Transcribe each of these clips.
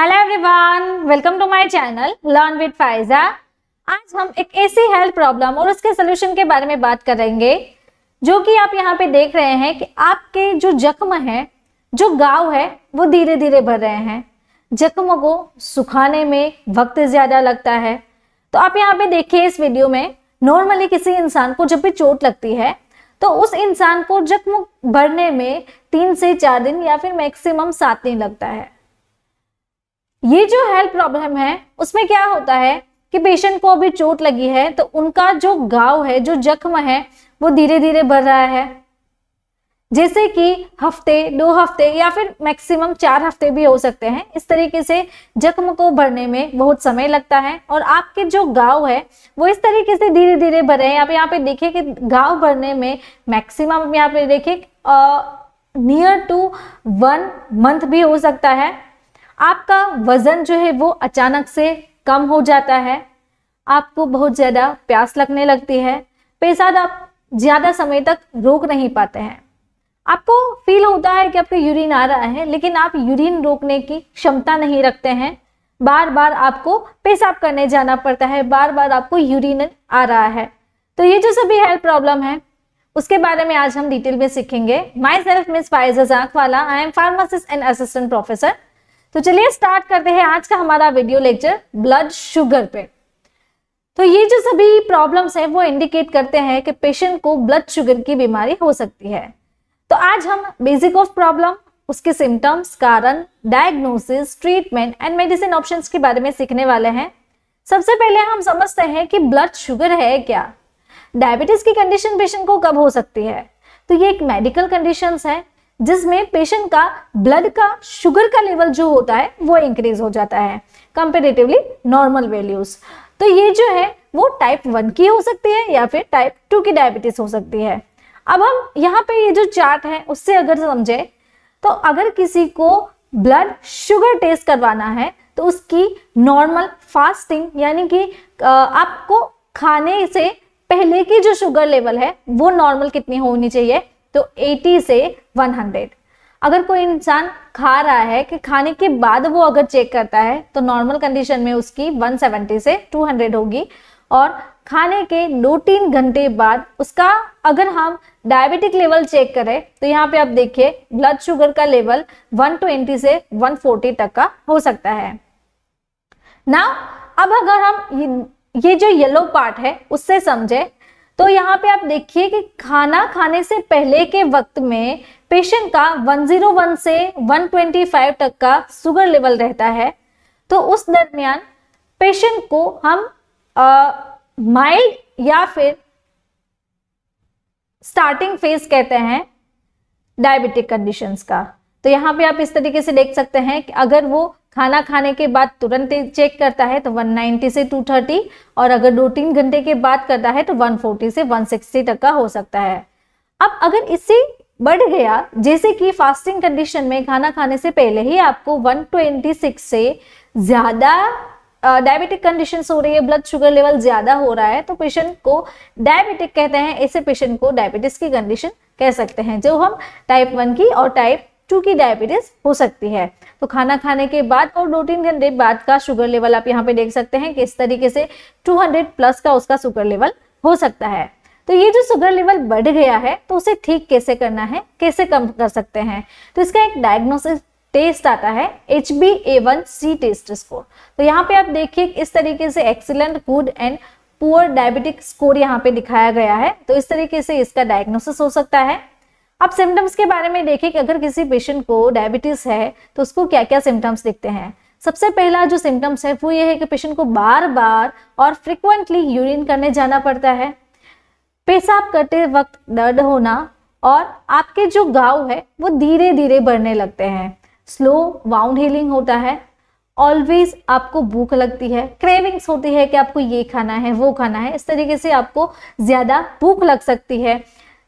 hello everyone welcome to my channel learn with Faiza आज हम एक ऐसी हेल्थ प्रॉब्लम और उसके सोल्यूशन के बारे में बात करेंगे जो कि आप यहाँ पे देख रहे हैं कि आपके जो जख्म है जो गाव है वो धीरे धीरे भर रहे हैं जख्मों को सुखाने में वक्त ज़्यादा लगता है तो आप यहाँ पे देखिए इस वीडियो में नॉर्मली किसी इंसान को जब भी चोट लगती है तो उस इंसान को जख्म भरने में तीन से चार दिन या फिर मैक्सिमम सात दिन लगता है ये जो हेल्थ प्रॉब्लम है उसमें क्या होता है कि पेशेंट को अभी चोट लगी है तो उनका जो गाव है जो जख्म है वो धीरे धीरे बढ़ रहा है जैसे कि हफ्ते दो हफ्ते या फिर मैक्सिमम चार हफ्ते भी हो सकते हैं इस तरीके से जख्म को भरने में बहुत समय लगता है और आपके जो गाँव है वो इस तरीके से धीरे धीरे भर रहे हैं आप यहाँ पे देखिए कि गाँव भरने में मैक्सिमम आप यहाँ पे देखिए नियर टू वन मंथ भी हो सकता है आपका वजन जो है वो अचानक से कम हो जाता है आपको बहुत ज़्यादा प्यास लगने लगती है पेशाब आप ज़्यादा समय तक रोक नहीं पाते हैं आपको फील होता है कि आपको यूरिन आ रहा है लेकिन आप यूरिन रोकने की क्षमता नहीं रखते हैं बार बार आपको पेशाब करने जाना पड़ता है बार बार आपको यूरिन आ रहा है तो ये जो सभी हेल्थ प्रॉब्लम है उसके बारे में आज हम डिटेल में सीखेंगे माई सेल्फ मिस फाइज वाला I am pharmacist and assistant professor तो चलिए स्टार्ट करते हैं आज का हमारा वीडियो लेक्चर ब्लड शुगर पे तो ये जो सभी प्रॉब्लम्स हैं वो इंडिकेट करते हैं कि पेशेंट को ब्लड शुगर की बीमारी हो सकती है तो आज हम बेसिक ऑफ प्रॉब्लम उसके सिम्टम्स कारण diagnosis treatment and medicine options के बारे में सीखने वाले हैं सबसे पहले हम समझते हैं कि ब्लड शुगर है क्या डायबिटीज की कंडीशन पेशेंट को कब हो सकती है तो ये एक मेडिकल कंडीशन है जिसमें पेशेंट का ब्लड का शुगर का लेवल जो होता है वो इंक्रीज हो जाता है कंपेरेटिवली नॉर्मल वैल्यूज तो ये जो है वो टाइप वन की हो सकती है या फिर टाइप टू की डायबिटीज हो सकती है अब हम यहाँ पे ये जो चार्ट है उससे अगर समझे तो अगर किसी को ब्लड शुगर टेस्ट करवाना है तो उसकी नॉर्मल फास्टिंग यानी कि आपको खाने से पहले की जो शुगर लेवल है वो नॉर्मल कितनी होनी चाहिए तो 80 से 100 अगर कोई इंसान खा रहा है कि खाने के बाद वो अगर चेक करता है तो नॉर्मल कंडीशन में उसकी 170 से 200 होगी और खाने के दो तीन घंटे बाद उसका अगर हम डायबिटिक लेवल चेक करें तो यहाँ पे आप देखिए ब्लड शुगर का लेवल 120 से 140 तक का हो सकता है ना अब अगर हम ये जो येलो पार्ट है उससे समझे तो यहाँ पे आप देखिए कि खाना खाने से पहले के वक्त में पेशेंट का 101 से 125 तक का शुगर लेवल रहता है तो उस दरमियान पेशेंट को हम माइल्ड या फिर स्टार्टिंग फेज कहते हैं डायबिटिक कंडीशंस का तो यहाँ पे आप इस तरीके से देख सकते हैं कि अगर वो खाना खाने के बाद तुरंत चेक करता है तो 190 से 230 और अगर दो तीन घंटे के बाद करता है तो 140 से 160 तक का हो सकता है अब अगर इससे बढ़ गया जैसे कि फास्टिंग कंडीशन में खाना खाने से पहले ही आपको 126 से ज़्यादा डायबिटिक कंडीशन हो रही है ब्लड शुगर लेवल ज़्यादा हो रहा है तो पेशेंट को डायबिटिक कहते हैं ऐसे पेशेंट को डायबिटीज़ की कंडीशन कह सकते हैं जो हम टाइप वन की और टाइप टू की डायबिटीज़ हो सकती है तो खाना खाने के बाद और दो तीन घंटे बाद का शुगर लेवल आप यहाँ पे देख सकते हैं किस तरीके से 200 प्लस का उसका शुगर लेवल हो सकता है तो ये जो शुगर लेवल बढ़ गया है तो उसे ठीक कैसे करना है कैसे कम कर सकते हैं तो इसका एक डायग्नोसिस टेस्ट आता है H B A one C test score तो यहाँ पे आप देखिए इस तरीके से excellent good and poor diabetic score यहाँ पे दिखाया गया है तो इस तरीके से इसका डायग्नोसिस हो सकता है अब सिम्टम्स के बारे में देखें कि अगर किसी पेशेंट को डायबिटीज़ है तो उसको क्या क्या सिम्टम्स दिखते हैं सबसे पहला जो सिम्टम्स है वो ये है कि पेशेंट को बार बार और फ्रिक्वेंटली यूरिन करने जाना पड़ता है पेशाब करते वक्त दर्द होना और आपके जो गाँव है वो धीरे धीरे बढ़ने लगते हैं स्लो वाउंड हीलिंग होता है ऑलवेज आपको भूख लगती है क्रेविंग्स होती है कि आपको ये खाना है वो खाना है इस तरीके से आपको ज़्यादा भूख लग सकती है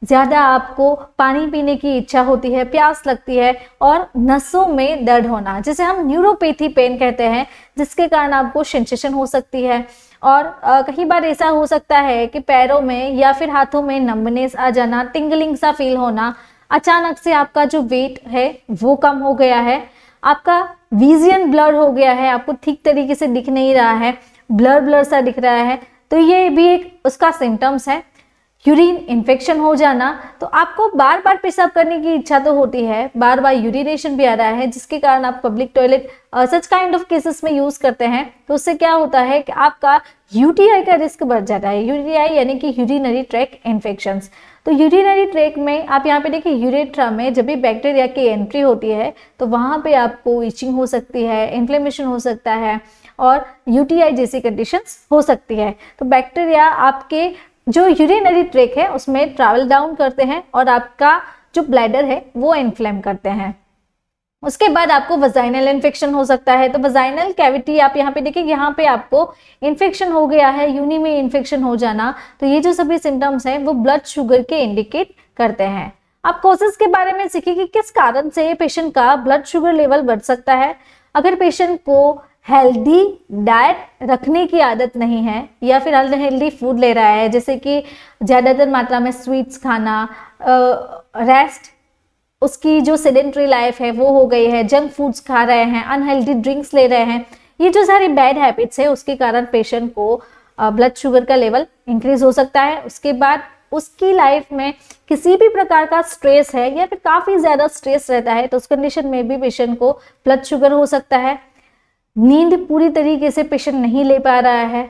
ज़्यादा आपको पानी पीने की इच्छा होती है प्यास लगती है और नसों में दर्द होना जिसे हम न्यूरोपैथी पेन कहते हैं जिसके कारण आपको सेंसेशन हो सकती है और कई बार ऐसा हो सकता है कि पैरों में या फिर हाथों में नंबनेस आ जाना टिंगलिंग सा फील होना अचानक से आपका जो वेट है वो कम हो गया है आपका विजियन ब्लर हो गया है आपको ठीक तरीके से दिख नहीं रहा है ब्लर ब्लर सा दिख रहा है तो ये भी एक उसका सिम्टम्स है यूरिन इन्फेक्शन हो जाना तो आपको बार बार पेशाब करने की इच्छा तो होती है बार बार यूरिनेशन भी आ रहा है जिसके कारण आप public toilet such kind of cases में यूज़ करते हैं तो उससे क्या होता है कि आपका यूटीआई का रिस्क बढ़ जाता है यूटीआई यानी कि यूरिनरी ट्रैक इन्फेक्शन तो यूरिनरी ट्रैक में आप यहाँ पे देखिए यूरेट्रा में जब भी बैक्टीरिया की एंट्री होती है तो वहाँ पर आपको इचिंग हो सकती है इन्फ्लेमेशन हो सकता है और यूटीआई जैसी कंडीशंस हो सकती है तो बैक्टीरिया आपके जो यूरिनरी ट्रेक है उसमें ट्रैवल डाउन करते हैं और आपका जो ब्लैडर है वो इन्फ्लेम करते हैं उसके बाद आपको वजाइनल इन्फेक्शन हो सकता है तो वजाइनल कैविटी आप यहाँ पे देखिए यहाँ पे आपको इन्फेक्शन हो गया है यूनि में इन्फेक्शन हो जाना तो ये जो सभी सिम्टम्स हैं वो ब्लड शुगर के इंडिकेट करते हैं आप कोसेस के बारे में सीखिए कि किस कारण से पेशेंट का ब्लड शुगर लेवल बढ़ सकता है अगर पेशेंट को हेल्दी डाइट रखने की आदत नहीं है या फिर अनहेल्दी फूड ले रहा है जैसे कि ज़्यादातर मात्रा में स्वीट्स खाना रेस्ट उसकी जो सेडेंट्री लाइफ है वो हो गई है जंक फूड्स खा रहे हैं अनहेल्दी ड्रिंक्स ले रहे हैं ये जो सारी बैड हैबिट्स है उसके कारण पेशेंट को ब्लड शुगर का लेवल इंक्रीज हो सकता है उसके बाद उसकी लाइफ में किसी भी प्रकार का स्ट्रेस है या फिर काफ़ी ज़्यादा स्ट्रेस रहता है तो उस कंडीशन में भी पेशेंट को ब्लड शुगर हो सकता है नींद पूरी तरीके से पेशेंट नहीं ले पा रहा है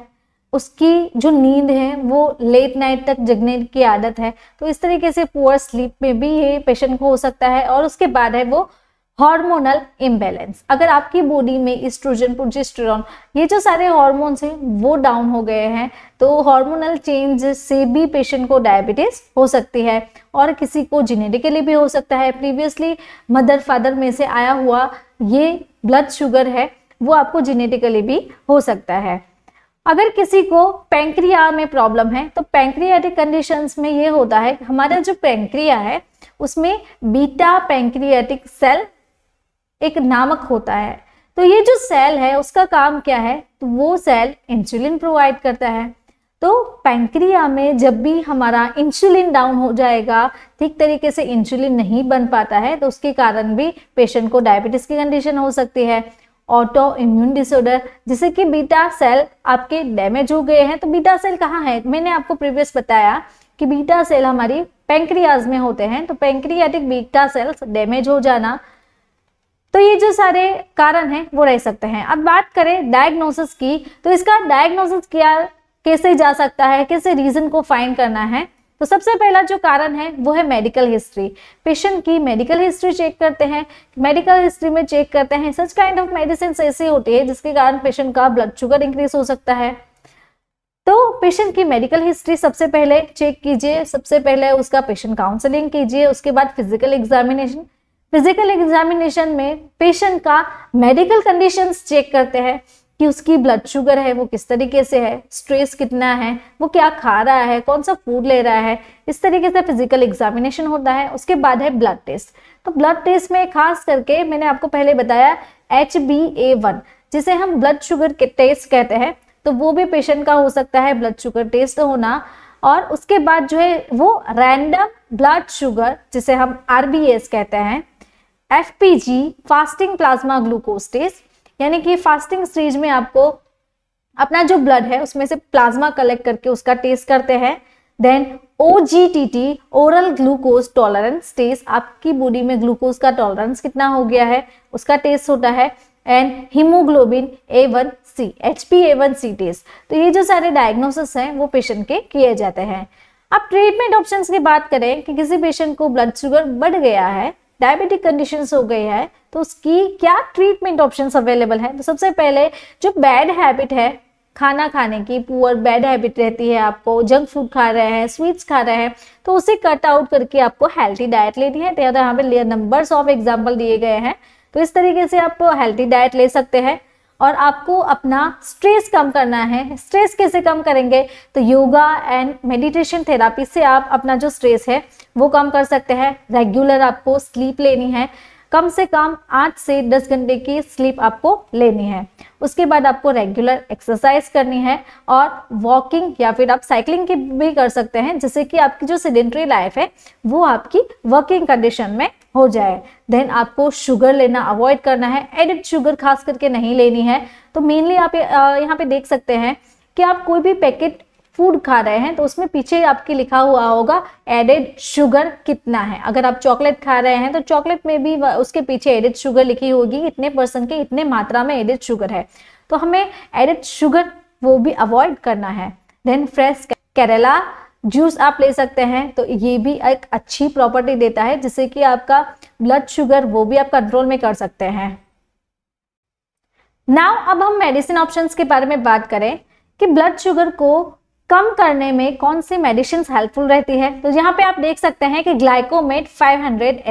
उसकी जो नींद है वो लेट नाइट तक जगने की आदत है तो इस तरीके से पुअर स्लीप में भी ये पेशेंट को हो सकता है और उसके बाद है वो हार्मोनल इम्बेलेंस अगर आपकी बॉडी में इस्ट्रोजन प्रोजेस्टेरॉन ये जो सारे हॉर्मोन्स हैं वो डाउन हो गए हैं तो हार्मोनल चेंज से भी पेशेंट को डायबिटीज़ हो सकती है और किसी को जेनेटिकली भी हो सकता है प्रीवियसली मदर फादर में से आया हुआ ये ब्लड शुगर है वो आपको जेनेटिकली भी हो सकता है अगर किसी को पेंक्रिया में प्रॉब्लम है तो पेंक्रियाटिक कंडीशंस में ये होता है हमारा जो पेंक्रिया है उसमें बीटा पेंक्रियाटिक सेल एक नामक होता है तो ये जो सेल है उसका काम क्या है तो वो सेल इंसुलिन प्रोवाइड करता है तो पैंक्रिया में जब भी हमारा इंसुलिन डाउन हो जाएगा ठीक तरीके से इंसुलिन नहीं बन पाता है तो उसके कारण भी पेशेंट को डायबिटीज़ की कंडीशन हो सकती है ऑटो इम्यून डिसऑर्डर जैसे कि बीटा सेल आपके डैमेज हो गए हैं तो बीटा सेल कहाँ है मैंने आपको प्रीवियस बताया कि बीटा सेल हमारी पेंक्रियाज में होते हैं तो पेंक्रियाटिक बीटा सेल्स डैमेज हो जाना तो ये जो सारे कारण हैं वो रह सकते हैं अब बात करें डायग्नोसिस की तो इसका डायग्नोसिस किया कैसे जा सकता है कैसे रीजन को फाइंड करना है तो सबसे पहला जो कारण है वो है मेडिकल हिस्ट्री पेशेंट की मेडिकल हिस्ट्री चेक करते हैं मेडिकल हिस्ट्री में चेक करते हैं सच काइंड ऑफ मेडिसिन ऐसी होती है जिसके कारण पेशेंट का ब्लड शुगर इंक्रीज हो सकता है तो पेशेंट की मेडिकल हिस्ट्री सबसे पहले चेक कीजिए सबसे पहले उसका पेशेंट काउंसलिंग कीजिए उसके बाद फिजिकल एग्जामिनेशन फिजिकल एग्जामिनेशन में पेशेंट का मेडिकल कंडीशंस चेक करते हैं कि उसकी ब्लड शुगर है वो किस तरीके से है स्ट्रेस कितना है वो क्या खा रहा है कौन सा फूड ले रहा है इस तरीके से फिजिकल एग्जामिनेशन होता है उसके बाद है ब्लड टेस्ट तो ब्लड टेस्ट में खास करके मैंने आपको पहले बताया एच बी ए वन जिसे हम ब्लड शुगर के टेस्ट कहते हैं तो वो भी पेशेंट का हो सकता है ब्लड शुगर टेस्ट होना और उसके बाद जो है वो रैंडम ब्लड शुगर जिसे हम आरबीएस कहते हैं F fasting plasma glucose test यानी कि फास्टिंग स्टेज में आपको अपना जो ब्लड है उसमें से प्लाज्मा कलेक्ट करके उसका टेस्ट करते हैं then O G T T oral glucose tolerance test आपकी बॉडी में ग्लूकोज का टॉलरेंस कितना हो गया है उसका टेस्ट होता है and haemoglobin A one C H P A one C test तो ये जो सारे डायग्नोसिस हैं वो पेशेंट के किए जाते हैं अब ट्रीटमेंट ऑप्शंस की बात करें कि किसी पेशेंट को ब्लड शुगर बढ़ गया है डायबिटिक कंडीशंस हो गई है तो उसकी क्या ट्रीटमेंट ऑप्शंस अवेलेबल है तो सबसे पहले जो बैड हैबिट है खाना खाने की पुअर बैड हैबिट रहती है आपको जंक फूड खा रहे हैं स्वीट्स खा रहे हैं तो उसे कट आउट करके आपको हेल्थी डाइट लेनी है तो यहाँ पे नंबर्स ऑफ एग्जाम्पल दिए गए हैं तो इस तरीके से आप हेल्थी डाइट ले सकते हैं और आपको अपना स्ट्रेस कम करना है स्ट्रेस कैसे कम करेंगे तो योगा एंड मेडिटेशन थेरापी से आप अपना जो स्ट्रेस है वो कम कर सकते हैं रेगुलर आपको स्लीप लेनी है कम से कम आठ से दस घंटे की स्लीप आपको लेनी है उसके बाद आपको रेगुलर एक्सरसाइज करनी है और वॉकिंग या फिर आप साइकिलिंग की भी कर सकते हैं जिससे कि आपकी जो सेडेंट्री लाइफ है वो आपकी वर्किंग कंडीशन में हो जाए देन आपको शुगर लेना अवॉइड करना है एडिड शुगर खास करके नहीं लेनी है तो मेनली आप यहाँ पे देख सकते हैं कि आप कोई भी पैकेट फूड खा रहे हैं तो उसमें पीछे आपके लिखा हुआ होगा एडेड शुगर कितना है अगर आप चॉकलेट खा रहे हैं तो चॉकलेट में भी उसके पीछे एडेड शुगर लिखी होगी इतने परसेंट के इतने मात्रा में एडेड शुगर है तो हमें एडेड शुगर वो भी अवॉइड करना है देन फ्रेश केरला जूस आप ले सकते हैं तो ये भी एक अच्छी प्रॉपर्टी देता है जिससे कि आपका ब्लड शुगर वो भी आप कंट्रोल में कर सकते हैं नाउ अब हम मेडिसिन ऑप्शंस के बारे में बात करें कि ब्लड शुगर को कम करने में कौन सी मेडिसिन हेल्पफुल रहती है तो यहाँ पे आप देख सकते हैं कि ग्लाइकोमेट 500 हंड्रेड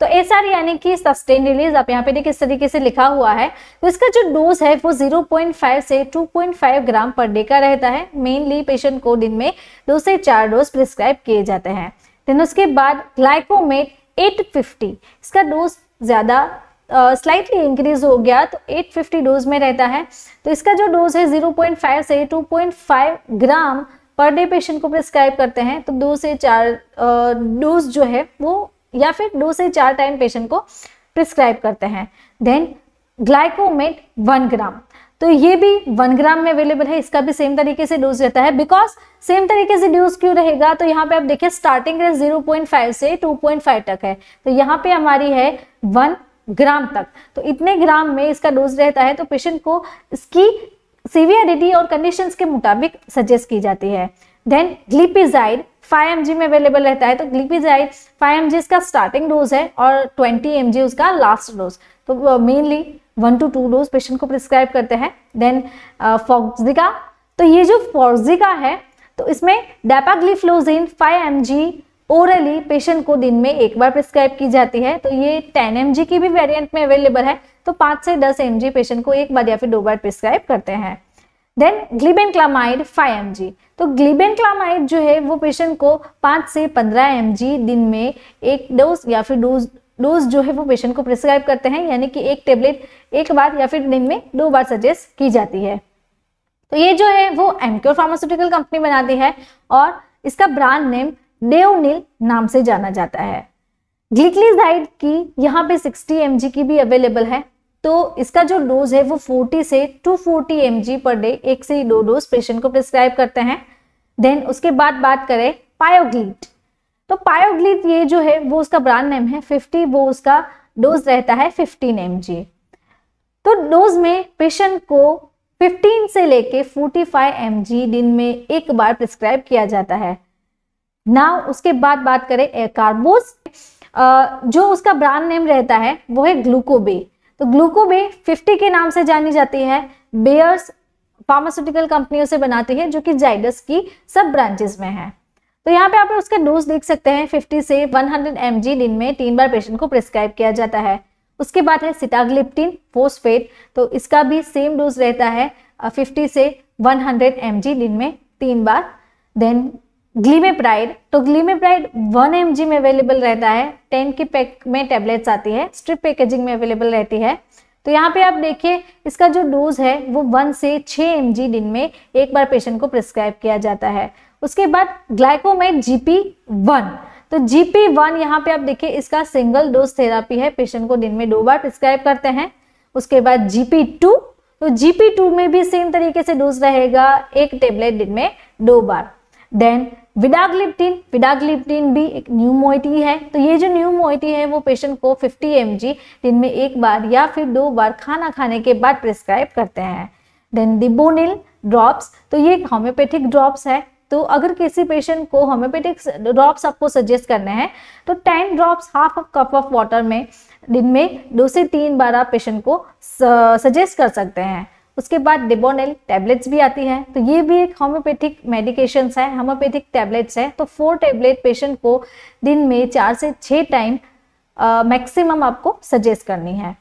तो एस आर यानी कि सस्टेन रिलीज आप यहाँ पे देखिए इस तरीके से लिखा हुआ है तो इसका जो डोज है वो 0.5 से 2.5 ग्राम पर डे का रहता है मेनली पेशेंट को दिन में दो से चार डोज प्रिस्क्राइब किए जाते हैं देन उसके बाद ग्लाइकोमेट 850 इसका डोज ज़्यादा स्लाइटली इंक्रीज हो गया तो 850 डोज में रहता है तो इसका जो डोज है 0.5 से 2.5 ग्राम पर डे पेशेंट को प्रिस्क्राइब करते हैं तो दो से चार डोज uh, जो है वो या फिर दो से चार टाइम पेशेंट को प्रिस्क्राइब करते हैं देन ग्लाइकोमेट वन ग्राम तो ये भी वन ग्राम में अवेलेबल है इसका भी सेम तरीके से डोज रहता है बिकॉज सेम तरीके से डोज क्यों रहेगा तो यहाँ पे आप देखिए स्टार्टिंग रेट 0.5 से 2.5 तक है तो यहाँ पे हमारी है वन ग्राम तक तो इतने ग्राम में इसका डोज रहता है तो पेशेंट को इसकी सीवियरिटी और कंडीशन के मुताबिक सजेस्ट की जाती है देन ग्लिपिजाइड 5 में अवेलेबल रहता है तो ग्लिपिजाइड 5 एम इसका स्टार्टिंग डोज है और 20 एम उसका लास्ट डोज तो mainly one two two dose patient को प्रिस्क्राइब करते हैं देन फॉक्सिका uh, तो ये जो फॉक्सिका है तो इसमें डेपाग्लिफ्लोजिन 5 एम ओरली पेशेंट को दिन में एक बार प्रिस्क्राइब की जाती है तो ये टेन एम की भी वेरिएंट में अवेलेबल है तो पाँच से दस एम पेशेंट को एक बार या फिर दो बार प्रिस्क्राइब करते हैं then glibenclamide five M तो ग्लिबेन क्लामाइड जो है वो पेशेंट को पाँच से पंद्रह एम दिन में एक डोज या फिर डोज डोज जो है वो पेशेंट को प्रिस्क्राइब करते हैं यानी कि एक टेबलेट एक बार या फिर दिन में दो बार सजेस्ट की जाती है तो ये जो है वो एमक्योर फार्मास्यूटिकल कंपनी बनाती है और इसका ब्रांड नेम देवनील नाम से जाना जाता है ग्लिक्लीजाइड की यहाँ पे 60 एम की भी अवेलेबल है तो इसका जो डोज है वो 40 से 240 एम पर डे एक से ही दो डोज पेशेंट को प्रिस्क्राइब करते हैं देन उसके बाद बात करें पायोग्लीट तो पायोग्लीट ये जो है वो उसका ब्रांड नेम है 50 वो उसका डोज रहता है 15 एम तो डोज में पेशेंट को 15 से लेके 45 एम दिन में एक बार प्रिस्क्राइब किया जाता है नाउ उसके बाद बात करें कार्बोस जो उसका ब्रांड नेम रहता है वो है ग्लूकोबे तो ग्लूकोबे 50 के नाम से जानी जाती है बेयर्स फार्मास्यूटिकल कंपनियों से बनाती है जो कि जाइडस की सब ब्रांचेस में है तो यहाँ पे आप उसका डोज देख सकते हैं 50 से 100 हंड्रेड दिन में तीन बार पेशेंट को प्रिस्क्राइब किया जाता है उसके बाद है सिटाग्लिप्टिन फोस्फेट तो इसका भी सेम डोज रहता है फिफ्टी से वन हंड्रेड दिन में तीन बार देन ग्लीमेप्राइड तो ग्लीमेप्राइड 1 एम में अवेलेबल रहता है 10 के पैक में टेबलेट्स आती है स्ट्रिप पैकेजिंग में अवेलेबल रहती है तो यहाँ पे आप देखिए इसका जो डोज है वो 1 से 6 एम दिन में एक बार पेशेंट को प्रिस्क्राइब किया जाता है उसके बाद ग्लाइकोमेट जीपी वन तो जीपी वन यहाँ पे आप देखिए इसका सिंगल डोज थेरापी है पेशेंट को दिन में दो बार प्रिस्क्राइब करते हैं उसके बाद जीपी टू तो जीपी टू में भी सेम तरीके से डोज रहेगा एक टेबलेट दिन में दो बार देन विडाग्लिप्टिन विडाग्लिप्टिन भी एक न्यू मोइटी है तो ये जो न्यू मोइटी है वो पेशेंट को 50 एम दिन में एक बार या फिर दो बार खाना खाने के बाद प्रिस्क्राइब करते हैं देन दिबोनिल ड्रॉप्स तो ये होम्योपैथिक ड्रॉप्स है तो अगर किसी पेशेंट को होम्योपैथिक ड्रॉप्स आपको सजेस्ट करने हैं तो ten drops half a cup of water में दिन में दो से तीन बार आप पेशेंट को सजेस्ट uh, कर सकते हैं उसके बाद डिबोनेल टैबलेट्स भी आती हैं तो ये भी एक होम्योपैथिक मेडिकेशंस है होम्योपैथिक टैबलेट्स हैं तो फोर टैबलेट पेशेंट को दिन में चार से छः टाइम मैक्सिमम आपको सजेस्ट करनी है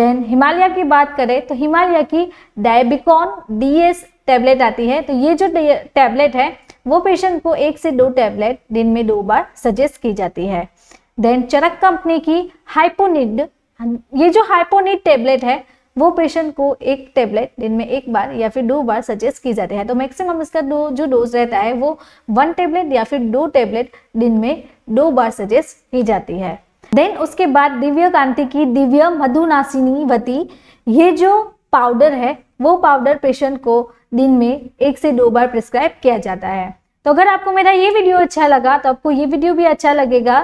देन हिमालय की बात करें तो हिमालय की डायबिकॉन डीएस टैबलेट आती है तो ये जो टैबलेट है वो पेशेंट को एक से दो टैबलेट दिन में दो बार सजेस्ट की जाती है देन चरक कंपनी की हाइपोनिड ये जो हाइपोनिड टैबलेट है वो पेशेंट को एक टेबलेट दिन में एक बार या फिर दो बार सजेस्ट की जाती है तो मैक्सिमम इसका दो जो डोज रहता है वो वन टेबलेट या फिर दो टेबलेट दिन में दो बार सजेस्ट की जाती है देन उसके बाद दिव्य कांति की दिव्य मधुनाशिनी वती ये जो पाउडर है वो पाउडर पेशेंट को दिन में एक से दो बार प्रिस्क्राइब किया जाता है तो अगर आपको मेरा ये वीडियो अच्छा लगा तो आपको ये वीडियो भी अच्छा लगेगा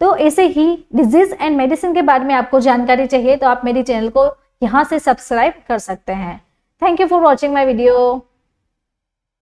तो ऐसे ही डिजीज एंड मेडिसिन के बारे में आपको जानकारी चाहिए तो आप मेरे चैनल को यहाँ से सब्सक्राइब कर सकते हैं thank you for watching my video